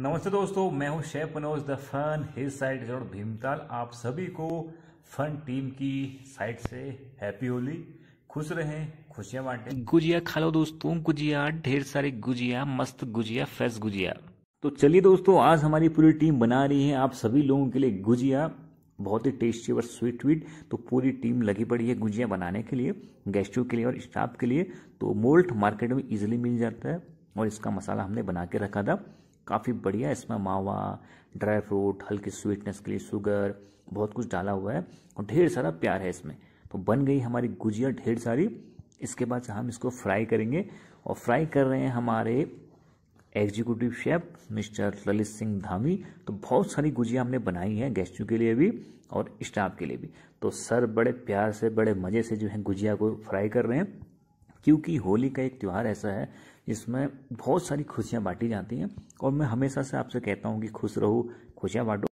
नमस्ते दोस्तों मैं हूं शेफ मनोज द फन हिज साइड जोड़ भीमताल आप सभी को फन टीम की साइड से हैप्पी होली खुश रहें खुशियां बांटें गुजिया खा लो दोस्तों गुजिया ढेर सारी गुजिया मस्त गुजिया फ्रेश गुजिया तो चलिए दोस्तों आज हमारी पूरी टीम बना रही है आप सभी लोगों के लिए गुजिया बहुत ही टेस्टी और स्वीट ट्वीट तो पूरी टीम लगी पड़ी है गुजिया बनाने के लिए गेस्टों के लिए और स्टाफ के लिए तो मोल्ट मार्केट में इजिली मिल जाता है और इसका मसाला हमने बना के रखा था काफ़ी बढ़िया इसमें मावा ड्राई फ्रूट हल्की स्वीटनेस के लिए शुगर बहुत कुछ डाला हुआ है और ढेर सारा प्यार है इसमें तो बन गई हमारी गुजिया ढेर सारी इसके बाद हम इसको फ्राई करेंगे और फ्राई कर रहे हैं हमारे executive chef mister Lalit Singh Dhami तो बहुत सारी गुजिया हमने बनाई है गेस्टों के लिए भी और स्टाफ के लिए भी तो सर बड़े प्यार से बड़े मज़े से जो है गुजिया को फ्राई कर रहे हैं क्योंकि होली का एक त्यौहार ऐसा है जिसमें बहुत सारी खुशियाँ बांटी जाती हैं और मैं हमेशा से आपसे कहता हूँ कि खुश रहो खुशियाँ बांटो